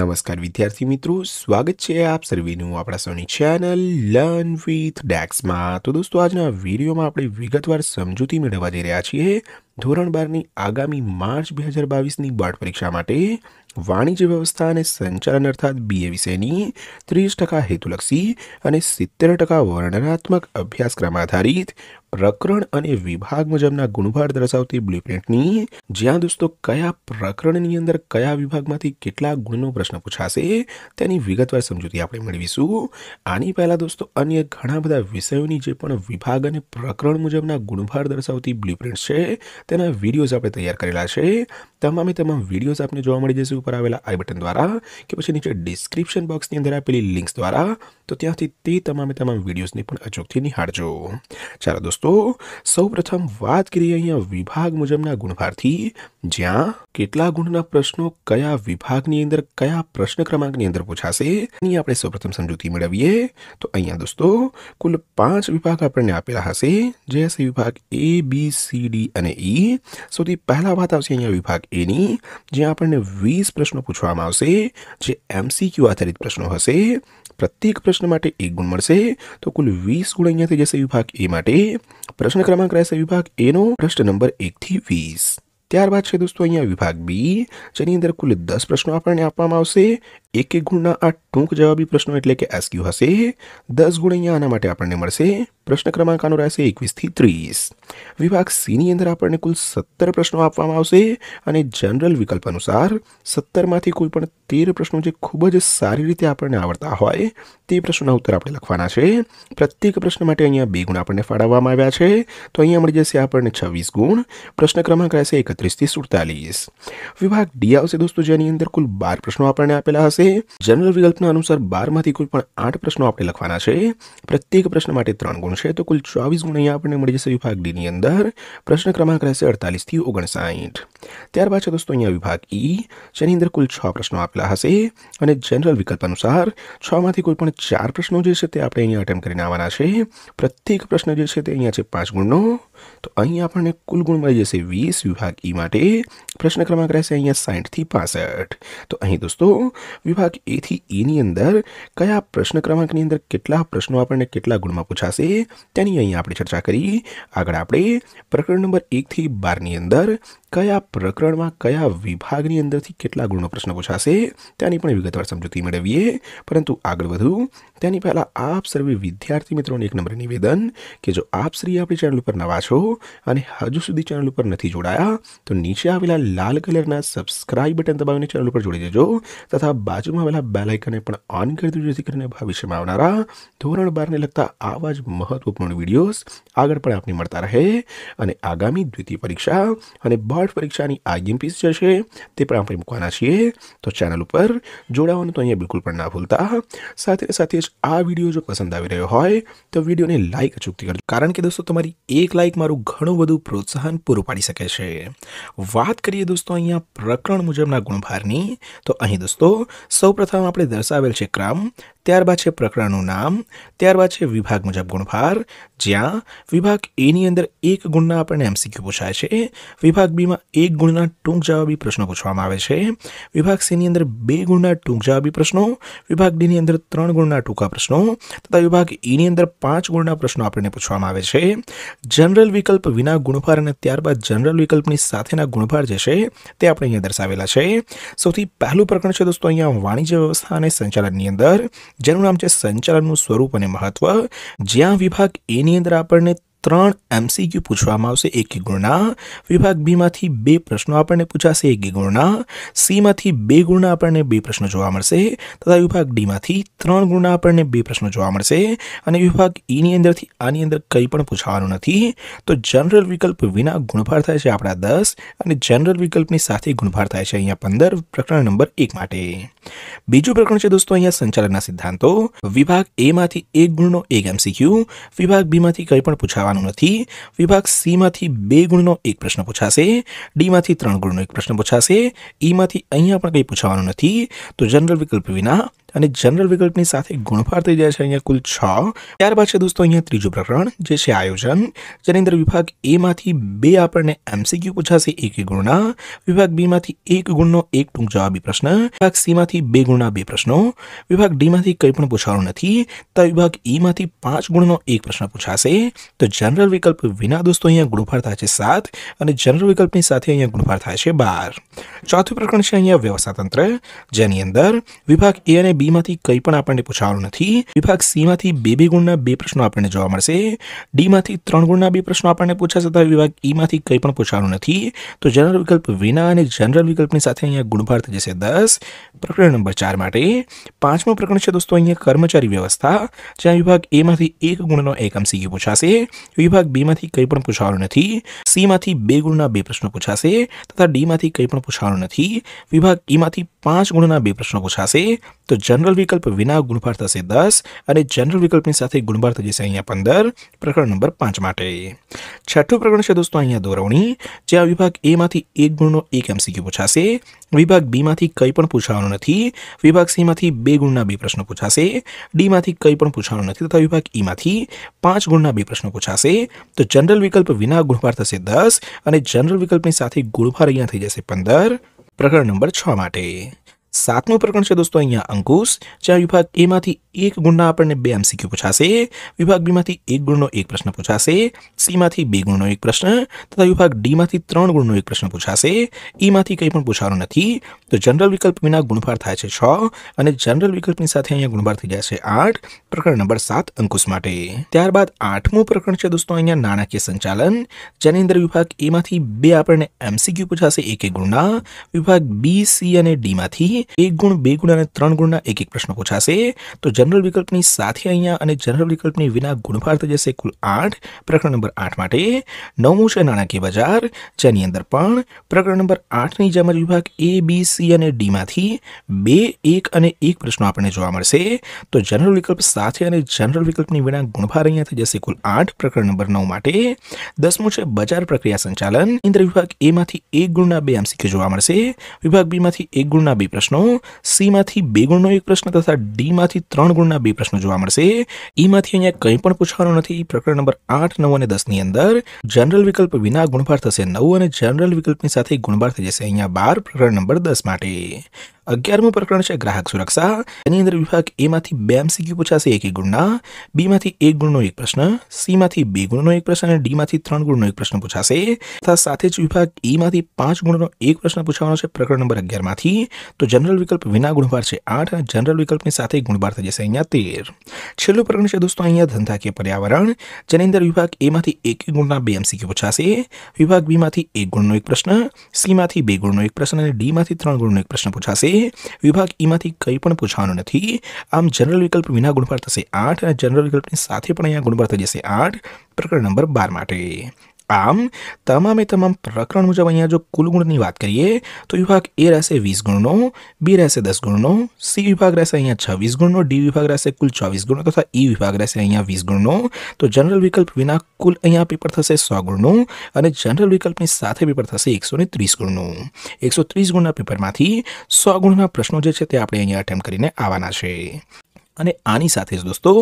નમસ્કાર વિદ્યાર્થી મિત્રો સ્વાગત છે આપ સર્વેનું આપણા સૌની ચેનલ લર્ન વિથ ડેક્સમાં તો દોસ્તો આજના વિડીયોમાં આપણે વિગતવાર સમજૂતી મેળવવા જઈ રહ્યા છીએ ધોરણ બારની આગામી માર્ચ બે હજાર બાવીસની બોર્ડ પરીક્ષા માટે વાણિજ્ય વ્યવસ્થા અને સંચાલન અર્થાત બીએ વિષયની ત્રીસ ટકા હેતુલક્ષી અને સિત્તેર ટકા વર્ણનાત્મક અભ્યાસક્રમ આધારિત પ્રકરણ અને વિભાગ મુજબના ગુણભાર દર્શાવતી બ્લુપ્રિન્ટની જ્યાં દોસ્તો કયા પ્રકરણની અંદર કયા વિભાગમાંથી કેટલા ગુણનો પ્રશ્ન પૂછાશે તેની વિગતવાર સમજૂતી આપણે મેળવીશું આની પહેલાં દોસ્તો અન્ય ઘણા બધા વિષયોની જે પણ વિભાગ અને પ્રકરણ મુજબના ગુણભાર દર્શાવતી બ્લુપ્રિન્ટ છે તેના વિડીયોઝ આપણે તૈયાર કરેલા છે તમામે તમામ વિડીયોઝ આપને જોવા મળી જશે ઉપર આવેલા આઈ બટન દ્વારા કે પછી નીચે ડિસ્ક્રિપ્શન બોક્સની અંદર આપેલી લિંક્સ દ્વારા તો ત્યાંથી તે તમામે તમામ વિડીયોઝને પણ અચૂકથી નિહાળજો ચાલો દોસ્તો સૌપ્રથમ વાત કરીએ અહીંયા વિભાગ મુજબના ગુણભારથી જ્યાં કેટલા ગુણના પ્રશ્નો કયા વિભાગની અંદર કયા પ્રશ્ન ક્રમાંકની અંદર પૂછાશે એની આપણે સૌપ્રથમ સમજૂતી મેળવીએ તો અહીંયા દોસ્તો કુલ પાંચ વિભાગ આપણને આપેલા હશે જે હશે વિભાગ એ બી સી ડી અને ઈ e. સૌથી પહેલા વાત આવશે અહીંયા વિભાગ એની જ્યાં આપણને વીસ પ્રશ્નો પૂછવામાં આવશે જે એમસીક્યુ આધારિત પ્રશ્નો હશે પ્રત્યેક પ્રશ્ન પ્રશ્ન માટે એક ગુણ મળશે તો કુલ વીસ ગુણ અહીંયા થઈ જશે વિભાગ એ માટે પ્રશ્ન ક્રમાંક રહેશે વિભાગ એનો પ્રશ્ન નંબર એક થી વીસ ત્યારબાદ છે દોસ્તો અહીંયા વિભાગ બી જેની અંદર કુલ દસ પ્રશ્નો આપણને આપવામાં આવશે એક એક ગુણના આ ટૂંક જવાબી પ્રશ્નો એટલે કે એસક્યુ હશે દસ ગુણ અહીંયા આના માટે આપણને મળશે પ્રશ્ન ક્રમાંક આનો રહેશે એકવીસથી ત્રીસ વિભાગ સીની અંદર આપણને કુલ સત્તર પ્રશ્નો આપવામાં આવશે અને જનરલ વિકલ્પ અનુસાર સત્તરમાંથી કોઈ પણ તેર પ્રશ્નો જે ખૂબ જ સારી રીતે આપણને આવડતા હોય તે પ્રશ્નોના ઉત્તર આપણે લખવાના છે પ્રત્યેક પ્રશ્ન માટે અહીંયા બે ગુણ આપણને ફાળવવામાં આવ્યા છે તો અહીંયા મળી જશે આપણને છવ્વીસ ગુણ પ્રશ્ન ક્રમાંક રહેશે એકત્રીસથી સુડતાલીસ વિભાગ ડી આવશે દોસ્તો જેની અંદર કુલ બાર પ્રશ્નો આપણને આપેલા હશે રહેશે જનરલ વિકલ્પના અનુસાર બારમાંથી કોઈ પણ આઠ પ્રશ્નો આપણે લખવાના છે પ્રત્યેક પ્રશ્ન માટે ત્રણ ગુણ છે તો કુલ ચોવીસ ગુણ અહીંયા આપણને મળી જશે વિભાગ ડીની અંદર પ્રશ્ન ક્રમાંક રહેશે અડતાલીસથી ઓગણસાઠ ત્યારબાદ છે દોસ્તો અહીંયા વિભાગ ઈ e, જેની અંદર કુલ છ પ્રશ્નો આપેલા હશે અને જનરલ વિકલ્પ અનુસાર છમાંથી કોઈ પણ ચાર પ્રશ્નો જે છે તે આપણે અહીંયા અટેમ્પ કરીને આવવાના છે પ્રત્યેક પ્રશ્ન જે છે તે અહીંયા છે પાંચ ગુણનો તો અહીં આપણને કુલ ગુણ મળી જશે વીસ વિભાગ ઈ e માટે પ્રશ્ન ક્રમાંક રહેશે અહીંયા સાઠથી પાસઠ તો અહીં દોસ્તો વિભાગ એથી એની અંદર કયા પ્રશ્ન ક્રમાંકની અંદર કેટલા પ્રશ્નો આપણને કેટલા ગુણમાં પૂછાશે તેની અહીં આપણે ચર્ચા કરી આગળ આપણે પ્રકરણ નંબર એકથી બારની અંદર કયા પ્રકરણમાં કયા વિભાગની અંદરથી કેટલા ગુણનો પ્રશ્ન પૂછાશે તેની પણ વિગતવાર સમજૂતી મેળવીએ પરંતુ આગળ વધુ તેની પહેલાં આપ સર્વે વિદ્યાર્થી મિત્રોને એક નંબર નિવેદન કે જો આપ શ્રી આપણી ચેનલ ઉપર નવા છો અને હજુ સુધી ચેનલ ઉપર નથી જોડાયા તો નીચે આવેલા લાલ કલરના સબસ્ક્રાઇબ બટન દબાવીને ચેનલ ઉપર જોડી દેજો તથા બાજુમાં આવેલા બેલ પણ ઓન કરી દેજો જેથી કરીને ભવિષ્યમાં આવનારા ધોરણ બારને લગતા આવા જ મહત્વપૂર્ણ વિડીયોઝ આગળ પણ આપની મળતા રહે અને આગામી દ્વિતીય પરીક્ષા અને બોર્ડ પાઠ પરીક્ષાની આઈએમપીસ જે છે તે પણ આપણે મૂકવાના છીએ તો ચેનલ ઉપર જોડાવાનું તો અહીંયા બિલકુલ પણ ના ભૂલતા સાથે સાથે જ આ વિડીયો જો પસંદ આવી રહ્યો હોય તો વિડીયોને લાઇક અચૂકથી કરજો કારણ કે દોસ્તો તમારી એક લાઇક મારું ઘણું બધું પ્રોત્સાહન પૂરું પાડી શકે છે વાત કરીએ દોસ્તો અહીંયા પ્રકરણ મુજબના ગુણભારની તો અહીં દોસ્તો સૌ પ્રથમ આપણે દર્શાવેલ છે ક્રમ ત્યારબાદ છે પ્રકરણનું નામ ત્યારબાદ છે વિભાગ મુજબ ગુણભાર જ્યાં વિભાગ એની અંદર એક ગુણના આપણને એમસીક્યુ પૂછાય છે વિભાગ બીમાં એક ગુણના ટૂંક જવાબી પ્રશ્નો પૂછવામાં આવે છે વિભાગ સીની અંદર બે ગુણના ટૂંક જવાબી પ્રશ્નો વિભાગ ડીની અંદર ત્રણ ગુણના ટૂંકા પ્રશ્નો તથા વિભાગ ઈની અંદર પાંચ ગુણના પ્રશ્નો આપણને પૂછવામાં આવે છે જનરલ વિકલ્પ વિના ગુણભાર અને ત્યારબાદ જનરલ વિકલ્પની સાથેના ગુણભાર જે છે તે આપણે અહીંયા દર્શાવેલા છે સૌથી પહેલું પ્રકરણ છે દોસ્તો અહીંયા વાણિજ્ય વ્યવસ્થા અને સંચાલનની અંદર જેનું નામ છે સંચાલનનું સ્વરૂપ અને મહત્વ જ્યાં વિભાગ એની અંદર આપણને ત્રણ એમસીક્યુ પૂછવામાં આવશે એક ગુણના વિભાગ બીમાંથી બે પ્રશ્નો આપણને પૂછાશે એક ગુણના સીમાંથી બે ગુણના આપણને બે પ્રશ્નો જોવા મળશે તથા વિભાગ ડીમાંથી ત્રણ ગુણના આપણને બે પ્રશ્નો જોવા મળશે અને વિભાગ ઈની અંદરથી આની અંદર કંઈ પણ પૂછવાનું નથી તો જનરલ વિકલ્પ વિના ગુણભાર થાય છે આપણા દસ અને જનરલ વિકલ્પની સાથે ગુણભાર થાય છે અહીંયા પંદર પ્રકરણ નંબર એક માટે બીજું પ્રકરણ છે દોસ્તો અહીંયા સંચાલનના સિદ્ધાંતો વિભાગ એમાંથી એક ગુણનો એક એમસીક્યુ વિભાગ બીમાંથી કંઈ પણ પૂછાવા થવાનું નથી વિભાગ સીમાંથી બે ગુણનો એક પ્રશ્ન પૂછાશે ડીમાંથી ત્રણ ગુણનો એક પ્રશ્ન પૂછાશે ઈમાંથી અહીંયા પણ કંઈ પૂછવાનું નથી તો જનરલ વિકલ્પ વિના અને જનરલ વિકલ્પની સાથે ગુણફાર થઈ જાય છે અહીંયા કુલ છ ત્યારબાદ છે દોસ્તો અહીંયા ત્રીજું પ્રકરણ જે છે આયોજન જેની વિભાગ એમાંથી બે આપણને એમસીક્યુ પૂછાશે એક ગુણના વિભાગ બીમાંથી એક ગુણનો એક ટૂંક જવાબી પ્રશ્ન વિભાગ સીમાંથી બે ગુણના બે પ્રશ્નો વિભાગ ડીમાંથી કંઈ પણ પૂછવાનું નથી તો વિભાગ ઈમાંથી પાંચ ગુણનો એક પ્રશ્ન પૂછાશે તો જનરલ વિકલ્પ વિના દોસ્તો અહીંયા ગુણફાળ થાય છે સાત અને જનરલ વિકલ્પની સાથે અહીંયા ગુણફાળ થાય છે બાર ચોથું પ્રકરણ છે અહીંયા વ્યવસ્થાતંત્ર જેની અંદર વિભાગ એ અને બીમાંથી કંઈ પણ આપણને પૂછાવાનું નથી વિભાગ સીમાંથી બે બે ગુણના બે પ્રશ્નો આપણને જોવા મળશે ડીમાંથી ત્રણ ગુણના બે પ્રશ્નો આપણને પૂછાશે છતાં વિભાગ ઈમાંથી e કંઈ પણ પૂછાવાનું નથી તો જનરલ વિકલ્પ વિના અને જનરલ વિકલ્પની સાથે અહીંયા ગુણભાર થઈ જશે દસ પ્રકરણ નંબર ચાર માટે પાંચમો પ્રકરણ છે દોસ્તો અહીંયા કર્મચારી વ્યવસ્થા જ્યાં વિભાગ એમાંથી એક ગુણનો એક એમસીક્યુ પૂછાશે વિભાગ બી માંથી કઈ પણ પ્રશ્નોનો નથી સી માંથી 2 ગુણના બે પ્રશ્નો પૂછાશે તથા ડી માંથી કઈ પણ પ્રશ્નોનો નથી વિભાગ ઈ માંથી 5 ગુણના બે પ્રશ્નો પૂછાશે તો જનરલ વિકલ્પ વિના ગુણભાર થશે 10 અને જનરલ વિકલ્પની સાથે ગુણભાર થશે અહીંયા 15 પ્રકરણ નંબર 5 માટે 6ઠ્ઠું પ્રકરણ છે દોસ્તો અહીંયા દોરવણી જે આ વિભાગ એ માંથી 1 ગુણનો એક એમસીક્યુ પૂછાશે વિભાગ બી માંથી કઈ પણ પૂછવાનો નથી વિભાગ સી માંથી 2 ગુણના બે પ્રશ્નો પૂછાશે ડી માંથી કઈ પણ પૂછવાનો નથી તથા વિભાગ ઈ માંથી 5 ગુણના બે પ્રશ્નો પૂછાશે થશે તો જનરલ વિકલ્પ વિના ગુણભાર થશે દસ અને જનરલ વિકલ્પની સાથે ગુણભાર અહીંયા થઈ જશે પંદર પ્રકરણ નંબર છ માટે સાતમું પ્રકરણ છે દોસ્તો અહીંયા અંકુશ જ્યાં વિભાગ એમાંથી એક ગુણના આપણને બે એમસીક્યુ પૂછાશે વિભાગ બીમાંથી એક ગુણનો એક પ્રશ્ન પૂછાશે સીમાંથી બે ગુણનો એક પ્રશ્ન તથા વિભાગ ડીમાંથી ત્રણ ગુણનો એક પ્રશ્ન પૂછાશે ઈમાંથી e કંઈ પણ પૂછવાનું નથી તો જનરલ વિકલ્પ વિના ગુણભાર થાય છે છ અને જનરલ વિકલ્પની સાથે અહીંયા ગુણભાર થઈ ગયા છે આઠ પ્રકરણ નંબર સાત અંકુશ માટે ત્યારબાદ આઠમું પ્રકરણ છે દોસ્તો અહીંયા નાણાકીય સંચાલન જેની અંદર વિભાગ એમાંથી e બે આપણને એમસીક્યુ પૂછાશે એક એક ગુણના વિભાગ બી સી અને ડીમાંથી એક ગુણ બે ગુણ અને ત્રણ ગુણના એક એક પ્રશ્ન પૂછાશે તો જનરલ વિકલ્પની સાથે અહીંયા અને જનરલ વિકલ્પની વિના ગુણભાર થઈ જશે કુલ આઠ પ્રકરણ નંબર આઠ માટે નવમું છે નાણાકીય બજાર જેની અંદર પણ પ્રકરણ નંબર આઠની જેમ જ વિભાગ એ બી સી અને ડીમાંથી બે એક અને એક પ્રશ્નો આપણને જોવા મળશે તો જનરલ વિકલ્પ સાથે અને જનરલ વિકલ્પની વિના ગુણભાર અહીંયા થઈ જશે કુલ આઠ પ્રકરણ નંબર નવ માટે દસમું છે બજાર પ્રક્રિયા સંચાલન ઇન્દ્ર વિભાગ એમાંથી એક ગુણના બે એમસીક્યુ જોવા મળશે વિભાગ બીમાંથી એક ગુણના બે પ્રશ્નો સીમાંથી બે ગુણનો એક પ્રશ્ન તથા ડીમાંથી ત્રણ ત્રણ ગુણના બે પ્રશ્નો જોવા મળશે એમાંથી અહીંયા કંઈ પણ પૂછવાનું નથી પ્રકરણ નંબર આઠ નવ અને દસની અંદર જનરલ વિકલ્પ વિના ગુણભાર થશે નવ અને જનરલ વિકલ્પની સાથે ગુણભાર થઈ જશે અહીંયા બાર પ્રકરણ નંબર દસ માટે અગિયારમું પ્રકરણ છે ગ્રાહક સુરક્ષા એની અંદર વિભાગ એમાંથી બે એમસીક્યુ પૂછાશે એક એક ગુણના બીમાંથી એક ગુણનો એક પ્રશ્ન સીમાંથી બે ગુણનો એક પ્રશ્ન અને ડીમાંથી ત્રણ ગુણનો એક પ્રશ્ન પૂછાશે તથા સાથે જ વિભાગ ઈમાંથી પાંચ ગુણનો એક પ્રશ્ન પૂછવાનો છે પ્રકરણ નંબર અગિયારમાંથી તો જનરલ વિકલ્પ વિના ગુણભાર છે આઠ અને જનરલ વિકલ્પની સાથે ગુણભાર થઈ જશે અહીંયા તેર છેલ્લું પ્રકરણ છે દોસ્તો અહીંયા ધંધાકીય પર્યાવરણ જેની અંદર વિભાગ એમાંથી એક ગુણના બે એમસીક્યુ પૂછાશે વિભાગ બીમાંથી એક ગુણનો એક પ્રશ્ન સીમાંથી બે ગુણનો એક પ્રશ્ન અને ડીમાંથી ત્રણ ગુણનો એક પ્રશ્ન પૂછાશે વિભાગ ઈમાંથી કંઈ પણ પૂછવાનું નથી આમ જનરલ વિકલ્પ વિના ગુણભાર થશે આઠ અને જનરલ વિકલ્પની સાથે પણ અહીંયા ગુણભાર થઈ જશે આઠ પ્રકરણ નંબર બાર માટે આમ તમામે તમામ પ્રકરણ મુજબ અહીંયા જો કુલ ગુણની વાત કરીએ તો વિભાગ એ રહેશે વીસ ગુણનો બી રહેશે દસ ગુણનો સી વિભાગ રહેશે અહીંયા છવ્વીસ ગુણનો ડી વિભાગ રહેશે કુલ ચોવીસ ગુણનો તથા ઈ વિભાગ રહેશે અહીંયા વીસ ગુણનો તો જનરલ વિકલ્પ વિના કુલ અહીંયા પેપર થશે સો ગુણનું અને જનરલ વિકલ્પની સાથે પેપર થશે એકસો ને ત્રીસ ગુણનું એકસો ત્રીસ ગુણના પેપરમાંથી સો ગુણના પ્રશ્નો જે છે તે આપણે અહીંયા અટેમ્પ કરીને આવવાના છે અને આની સાથે જ દોસ્તો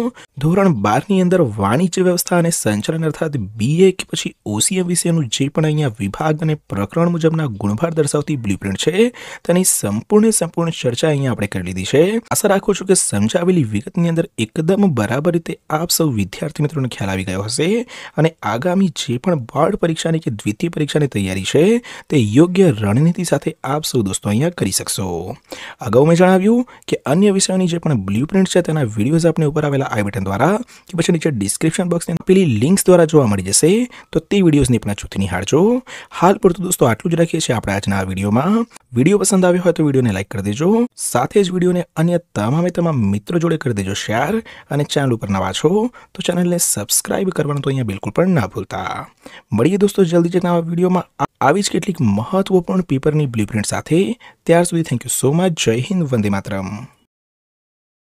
ધોરણ બારની અંદર વાણિજ્ય વ્યવસ્થા અને સંચાલન અર્થાત બીએ કે પછી ઓસીએમ વિષયનું જે પણ અહીંયા વિભાગ અને પ્રકરણ મુજબના ગુણભાર દર્શાવતી બ્લુપ્રિન્ટ છે તેની સંપૂર્ણ સંપૂર્ણ ચર્ચા અહીંયા આપણે કરી લીધી છે આશા રાખું છું કે સમજાવેલી વિગતની અંદર એકદમ બરાબર રીતે આપ સૌ વિદ્યાર્થી મિત્રોને ખ્યાલ આવી ગયો હશે અને આગામી જે પણ બોર્ડ પરીક્ષાની કે દ્વિતીય પરીક્ષાની તૈયારી છે તે યોગ્ય રણનીતિ સાથે આપ સૌ દોસ્તો અહીંયા કરી શકશો અગાઉ મેં જણાવ્યું કે અન્ય વિષયોની જે પણ બ્લુપ્રિન્ટ છે તેના વિડીયોઝ આપને ઉપર આવેલા આઈ બટન દ્વારા કે પછી નીચે ડિસ્ક્રિપ્શન બોક્સની પેલી લિંક્સ દ્વારા જોવા મળી જશે તો તે વિડીયોઝને પણ અચૂકથી નિહાળજો હાલ પૂરતું દોસ્તો આટલું જ રાખીએ છીએ આપણે આજના આ વિડીયોમાં વિડીયો પસંદ આવ્યો હોય તો વિડીયોને લાઇક કરી દેજો સાથે જ વિડીયોને અન્ય તમામે તમામ મિત્રો જોડે કરી દેજો શેર અને ચેનલ ઉપર નવા છો તો ચેનલને સબસ્ક્રાઇબ કરવાનું તો અહીંયા બિલકુલ પણ ના ભૂલતા મળીએ દોસ્તો જલ્દી જ નવા વિડીયોમાં આવી જ કેટલીક મહત્વપૂર્ણ પેપરની બ્લુપ્રિન્ટ સાથે ત્યાર સુધી થેન્ક યુ સો મચ જય હિન્દ વંદે માતરમ